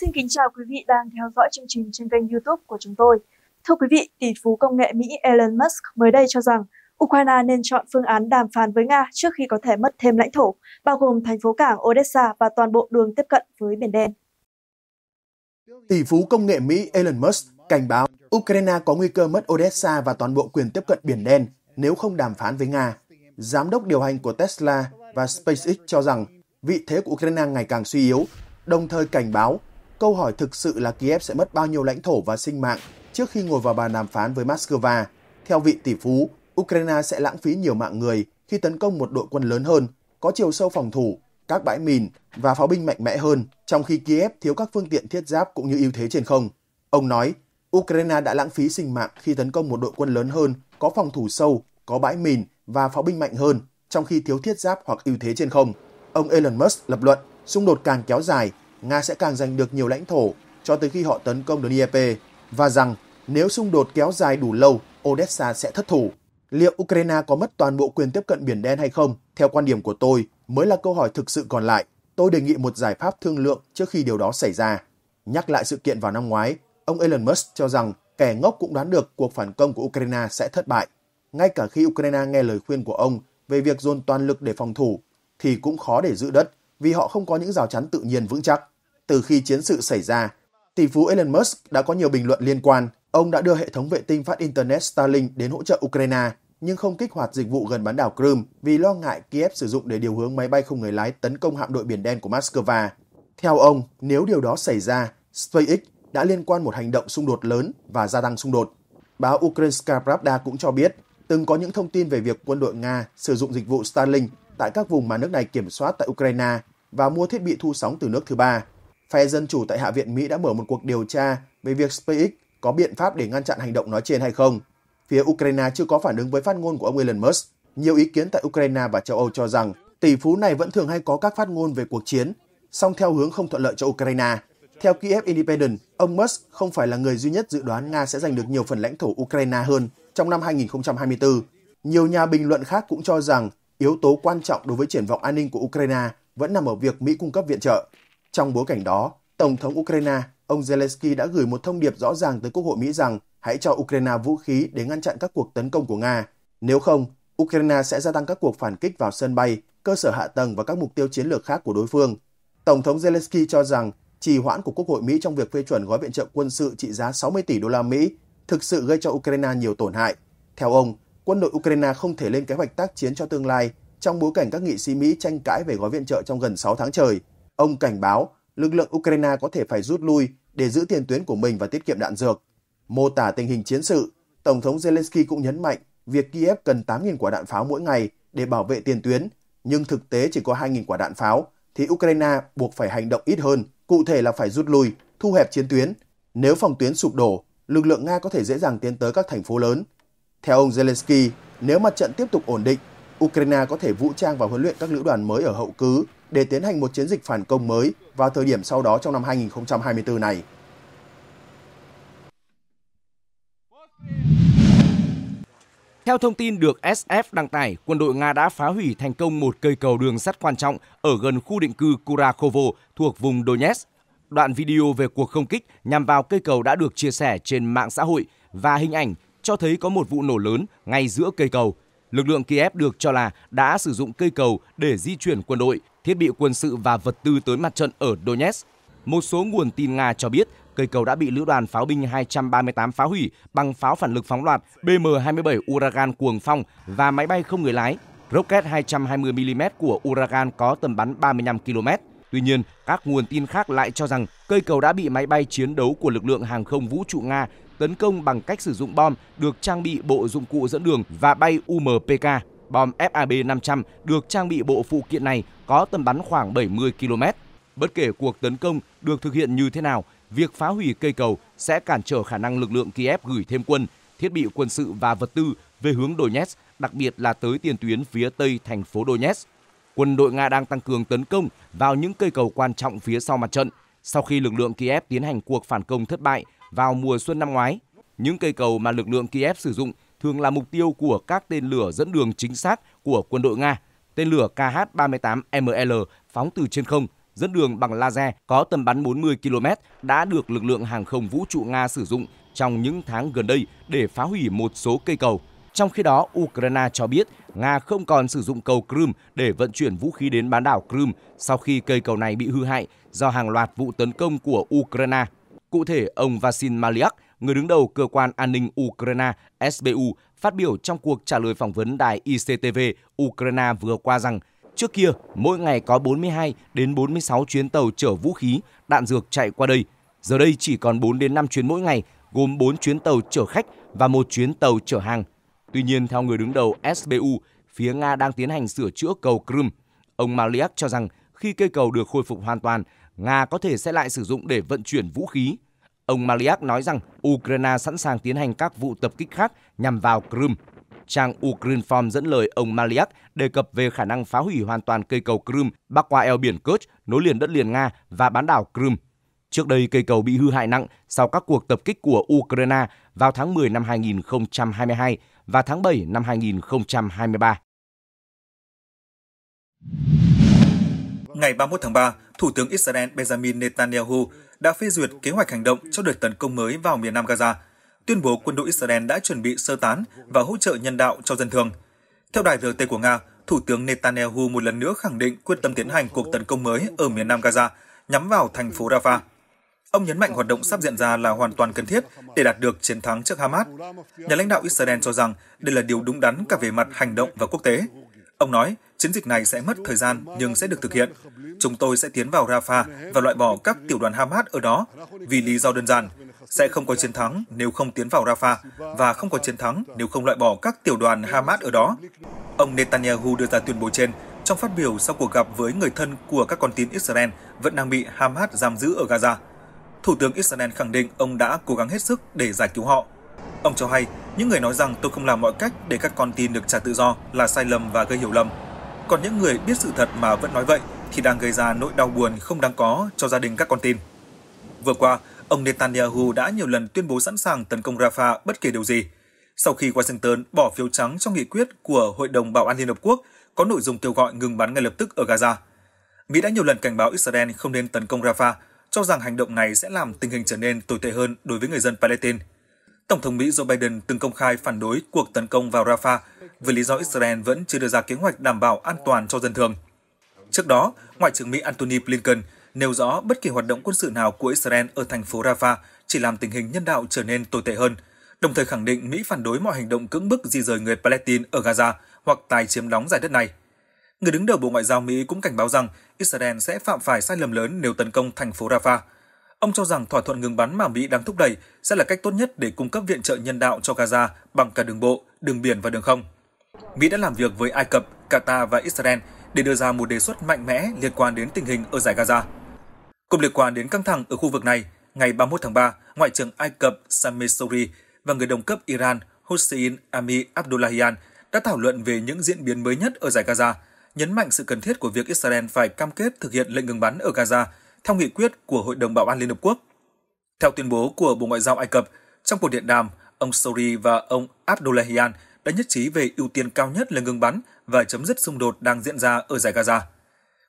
Xin kính chào quý vị đang theo dõi chương trình trên kênh YouTube của chúng tôi. Thưa quý vị, tỷ phú công nghệ Mỹ Elon Musk mới đây cho rằng Ukraine nên chọn phương án đàm phán với Nga trước khi có thể mất thêm lãnh thổ, bao gồm thành phố cảng Odessa và toàn bộ đường tiếp cận với Biển Đen. Tỷ phú công nghệ Mỹ Elon Musk cảnh báo Ukraine có nguy cơ mất Odessa và toàn bộ quyền tiếp cận Biển Đen nếu không đàm phán với Nga. Giám đốc điều hành của Tesla và SpaceX cho rằng vị thế của Ukraine ngày càng suy yếu, đồng thời cảnh báo câu hỏi thực sự là Kiev sẽ mất bao nhiêu lãnh thổ và sinh mạng trước khi ngồi vào bàn đàm phán với Moscow. Theo vị tỷ phú, Ukraine sẽ lãng phí nhiều mạng người khi tấn công một đội quân lớn hơn, có chiều sâu phòng thủ, các bãi mìn và pháo binh mạnh mẽ hơn, trong khi Kiev thiếu các phương tiện thiết giáp cũng như ưu thế trên không. Ông nói, Ukraine đã lãng phí sinh mạng khi tấn công một đội quân lớn hơn, có phòng thủ sâu, có bãi mìn và pháo binh mạnh hơn, trong khi thiếu thiết giáp hoặc ưu thế trên không. Ông Elon Musk lập luận, xung đột càng kéo dài Nga sẽ càng giành được nhiều lãnh thổ cho tới khi họ tấn công Dnieper và rằng nếu xung đột kéo dài đủ lâu, Odessa sẽ thất thủ. Liệu Ukraine có mất toàn bộ quyền tiếp cận Biển Đen hay không, theo quan điểm của tôi, mới là câu hỏi thực sự còn lại. Tôi đề nghị một giải pháp thương lượng trước khi điều đó xảy ra. Nhắc lại sự kiện vào năm ngoái, ông Elon Musk cho rằng kẻ ngốc cũng đoán được cuộc phản công của Ukraine sẽ thất bại. Ngay cả khi Ukraine nghe lời khuyên của ông về việc dồn toàn lực để phòng thủ, thì cũng khó để giữ đất vì họ không có những rào chắn tự nhiên vững chắc từ khi chiến sự xảy ra. Tỷ phú Elon Musk đã có nhiều bình luận liên quan. Ông đã đưa hệ thống vệ tinh phát Internet Starlink đến hỗ trợ Ukraine, nhưng không kích hoạt dịch vụ gần bán đảo Crimea vì lo ngại Kiev sử dụng để điều hướng máy bay không người lái tấn công hạm đội Biển Đen của Moscow. Theo ông, nếu điều đó xảy ra, SpaceX đã liên quan một hành động xung đột lớn và gia tăng xung đột. Báo Ukrainska Pravda cũng cho biết từng có những thông tin về việc quân đội Nga sử dụng dịch vụ Starlink tại các vùng mà nước này kiểm soát tại Ukraine và mua thiết bị thu sóng từ nước thứ ba phe Dân Chủ tại Hạ viện Mỹ đã mở một cuộc điều tra về việc SpaceX có biện pháp để ngăn chặn hành động nói trên hay không. Phía Ukraine chưa có phản ứng với phát ngôn của ông Elon Musk. Nhiều ý kiến tại Ukraine và châu Âu cho rằng tỷ phú này vẫn thường hay có các phát ngôn về cuộc chiến, song theo hướng không thuận lợi cho Ukraine. Theo Kiev Independent, ông Musk không phải là người duy nhất dự đoán Nga sẽ giành được nhiều phần lãnh thổ Ukraine hơn trong năm 2024. Nhiều nhà bình luận khác cũng cho rằng yếu tố quan trọng đối với triển vọng an ninh của Ukraine vẫn nằm ở việc Mỹ cung cấp viện trợ. Trong bối cảnh đó, Tổng thống Ukraine, ông Zelensky đã gửi một thông điệp rõ ràng tới Quốc hội Mỹ rằng hãy cho Ukraine vũ khí để ngăn chặn các cuộc tấn công của Nga. Nếu không, Ukraine sẽ gia tăng các cuộc phản kích vào sân bay, cơ sở hạ tầng và các mục tiêu chiến lược khác của đối phương. Tổng thống Zelensky cho rằng trì hoãn của Quốc hội Mỹ trong việc phê chuẩn gói viện trợ quân sự trị giá 60 tỷ đô la Mỹ thực sự gây cho Ukraine nhiều tổn hại. Theo ông, quân đội Ukraine không thể lên kế hoạch tác chiến cho tương lai trong bối cảnh các nghị sĩ Mỹ tranh cãi về gói viện trợ trong gần 6 tháng trời – Ông cảnh báo lực lượng Ukraine có thể phải rút lui để giữ tiền tuyến của mình và tiết kiệm đạn dược. Mô tả tình hình chiến sự, Tổng thống Zelensky cũng nhấn mạnh việc Kiev cần 8.000 quả đạn pháo mỗi ngày để bảo vệ tiền tuyến, nhưng thực tế chỉ có 2.000 quả đạn pháo, thì Ukraine buộc phải hành động ít hơn, cụ thể là phải rút lui, thu hẹp chiến tuyến. Nếu phòng tuyến sụp đổ, lực lượng Nga có thể dễ dàng tiến tới các thành phố lớn. Theo ông Zelensky, nếu mặt trận tiếp tục ổn định, Ukraine có thể vũ trang và huấn luyện các lữ đoàn mới ở hậu cứ để tiến hành một chiến dịch phản công mới vào thời điểm sau đó trong năm 2024 này. Theo thông tin được SF đăng tải, quân đội Nga đã phá hủy thành công một cây cầu đường sắt quan trọng ở gần khu định cư Kurakovo thuộc vùng Donetsk. Đoạn video về cuộc không kích nhằm vào cây cầu đã được chia sẻ trên mạng xã hội và hình ảnh cho thấy có một vụ nổ lớn ngay giữa cây cầu lực lượng Kiev được cho là đã sử dụng cây cầu để di chuyển quân đội, thiết bị quân sự và vật tư tới mặt trận ở Donetsk. Một số nguồn tin Nga cho biết cây cầu đã bị lữ đoàn pháo binh 238 phá hủy bằng pháo phản lực phóng loạt BM-27 Uragan Cuồng Phong và máy bay không người lái, rocket 220mm của Uragan có tầm bắn 35 km. Tuy nhiên, các nguồn tin khác lại cho rằng cây cầu đã bị máy bay chiến đấu của lực lượng hàng không vũ trụ Nga tấn công bằng cách sử dụng bom được trang bị bộ dụng cụ dẫn đường và bay UMPK. Bom FAB-500 được trang bị bộ phụ kiện này có tầm bắn khoảng 70 km. Bất kể cuộc tấn công được thực hiện như thế nào, việc phá hủy cây cầu sẽ cản trở khả năng lực lượng Kiev gửi thêm quân, thiết bị quân sự và vật tư về hướng Donetsk, đặc biệt là tới tiền tuyến phía tây thành phố Donetsk. Quân đội Nga đang tăng cường tấn công vào những cây cầu quan trọng phía sau mặt trận. Sau khi lực lượng Kiev tiến hành cuộc phản công thất bại, vào mùa xuân năm ngoái. Những cây cầu mà lực lượng Kiev sử dụng thường là mục tiêu của các tên lửa dẫn đường chính xác của quân đội Nga. Tên lửa KH-38ML phóng từ trên không, dẫn đường bằng laser có tầm bắn 40 km đã được lực lượng hàng không vũ trụ Nga sử dụng trong những tháng gần đây để phá hủy một số cây cầu. Trong khi đó, Ukraine cho biết Nga không còn sử dụng cầu Crimea để vận chuyển vũ khí đến bán đảo Crimea sau khi cây cầu này bị hư hại do hàng loạt vụ tấn công của Ukraine. Cụ thể, ông Vasil Maliak, người đứng đầu cơ quan an ninh Ukraine SBU, phát biểu trong cuộc trả lời phỏng vấn đài ICTV Ukraine vừa qua rằng trước kia mỗi ngày có 42 đến 46 chuyến tàu chở vũ khí, đạn dược chạy qua đây. Giờ đây chỉ còn 4 đến 5 chuyến mỗi ngày, gồm 4 chuyến tàu chở khách và một chuyến tàu chở hàng. Tuy nhiên, theo người đứng đầu SBU, phía Nga đang tiến hành sửa chữa cầu Crimea. Ông Maliak cho rằng khi cây cầu được khôi phục hoàn toàn, Nga có thể sẽ lại sử dụng để vận chuyển vũ khí, Ông Maliak nói rằng Ukraine sẵn sàng tiến hành các vụ tập kích khác nhằm vào Crimea. Trang Ukrinform dẫn lời ông Maliak đề cập về khả năng phá hủy hoàn toàn cây cầu Crimea bắc qua eo biển Kerch, nối liền đất liền Nga và bán đảo Crimea. Trước đây, cây cầu bị hư hại nặng sau các cuộc tập kích của Ukraine vào tháng 10 năm 2022 và tháng 7 năm 2023. Ngày 31 tháng 3, Thủ tướng Israel Benjamin Netanyahu đã phê duyệt kế hoạch hành động cho đợt tấn công mới vào miền Nam Gaza, tuyên bố quân đội Israel đã chuẩn bị sơ tán và hỗ trợ nhân đạo cho dân thường. Theo đài RT của Nga, Thủ tướng Netanyahu một lần nữa khẳng định quyết tâm tiến hành cuộc tấn công mới ở miền Nam Gaza nhắm vào thành phố Rafah. Ông nhấn mạnh hoạt động sắp diễn ra là hoàn toàn cần thiết để đạt được chiến thắng trước Hamas. Nhà lãnh đạo Israel cho rằng đây là điều đúng đắn cả về mặt hành động và quốc tế. Ông nói, Chiến dịch này sẽ mất thời gian nhưng sẽ được thực hiện. Chúng tôi sẽ tiến vào Rafah và loại bỏ các tiểu đoàn Hamas ở đó vì lý do đơn giản. Sẽ không có chiến thắng nếu không tiến vào Rafah và không có chiến thắng nếu không loại bỏ các tiểu đoàn Hamas ở đó. Ông Netanyahu đưa ra tuyên bố trên trong phát biểu sau cuộc gặp với người thân của các con tin Israel vẫn đang bị Hamas giam giữ ở Gaza. Thủ tướng Israel khẳng định ông đã cố gắng hết sức để giải cứu họ. Ông cho hay, những người nói rằng tôi không làm mọi cách để các con tin được trả tự do là sai lầm và gây hiểu lầm. Còn những người biết sự thật mà vẫn nói vậy thì đang gây ra nỗi đau buồn không đáng có cho gia đình các con tin. Vừa qua, ông Netanyahu đã nhiều lần tuyên bố sẵn sàng tấn công Rafah bất kể điều gì. Sau khi Washington bỏ phiếu trắng trong nghị quyết của Hội đồng Bảo an Liên Hợp Quốc có nội dung kêu gọi ngừng bắn ngay lập tức ở Gaza, Mỹ đã nhiều lần cảnh báo Israel không nên tấn công Rafah, cho rằng hành động này sẽ làm tình hình trở nên tồi tệ hơn đối với người dân Palestine. Tổng thống Mỹ Joe Biden từng công khai phản đối cuộc tấn công vào Rafah với lý do Israel vẫn chưa đưa ra kế hoạch đảm bảo an toàn cho dân thường. Trước đó, Ngoại trưởng Mỹ Antony Blinken nêu rõ bất kỳ hoạt động quân sự nào của Israel ở thành phố Rafah chỉ làm tình hình nhân đạo trở nên tồi tệ hơn, đồng thời khẳng định Mỹ phản đối mọi hành động cưỡng bức di rời người Palestine ở Gaza hoặc tài chiếm đóng giải đất này. Người đứng đầu Bộ Ngoại giao Mỹ cũng cảnh báo rằng Israel sẽ phạm phải sai lầm lớn nếu tấn công thành phố Rafah. Ông cho rằng thỏa thuận ngừng bắn mà Mỹ đang thúc đẩy sẽ là cách tốt nhất để cung cấp viện trợ nhân đạo cho Gaza bằng cả đường bộ, đường biển và đường không. Mỹ đã làm việc với Ai Cập, Qatar và Israel để đưa ra một đề xuất mạnh mẽ liên quan đến tình hình ở giải Gaza. Cùng liên quan đến căng thẳng ở khu vực này, ngày 31 tháng 3, Ngoại trưởng Ai Cập Sameh Souri và người đồng cấp Iran Hossein Ami Abdullahian đã thảo luận về những diễn biến mới nhất ở giải Gaza, nhấn mạnh sự cần thiết của việc Israel phải cam kết thực hiện lệnh ngừng bắn ở Gaza theo nghị quyết của Hội đồng Bảo an Liên Hợp Quốc. Theo tuyên bố của Bộ Ngoại giao Ai Cập, trong cuộc điện đàm, ông Souri và ông Abdullahian đã nhất trí về ưu tiên cao nhất là ngừng bắn và chấm dứt xung đột đang diễn ra ở giải Gaza.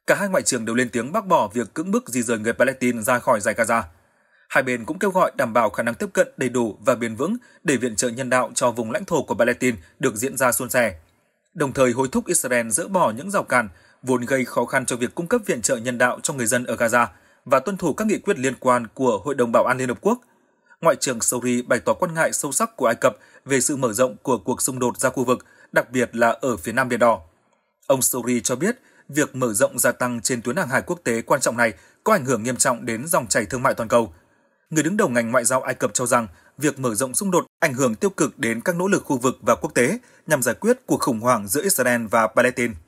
Cả hai ngoại trưởng đều lên tiếng bác bỏ việc cưỡng bức di rời người Palestine ra khỏi giải Gaza. Hai bên cũng kêu gọi đảm bảo khả năng tiếp cận đầy đủ và bền vững để viện trợ nhân đạo cho vùng lãnh thổ của Palestine được diễn ra suôn sẻ. Đồng thời hối thúc Israel dỡ bỏ những rào cản vốn gây khó khăn cho việc cung cấp viện trợ nhân đạo cho người dân ở Gaza và tuân thủ các nghị quyết liên quan của Hội đồng Bảo an Liên Hợp Quốc – Ngoại trưởng Sauri bày tỏ quan ngại sâu sắc của Ai Cập về sự mở rộng của cuộc xung đột ra khu vực, đặc biệt là ở phía Nam Biển Đỏ. Ông Sauri cho biết, việc mở rộng gia tăng trên tuyến hàng hải quốc tế quan trọng này có ảnh hưởng nghiêm trọng đến dòng chảy thương mại toàn cầu. Người đứng đầu ngành ngoại giao Ai Cập cho rằng việc mở rộng xung đột ảnh hưởng tiêu cực đến các nỗ lực khu vực và quốc tế nhằm giải quyết cuộc khủng hoảng giữa Israel và Palestine.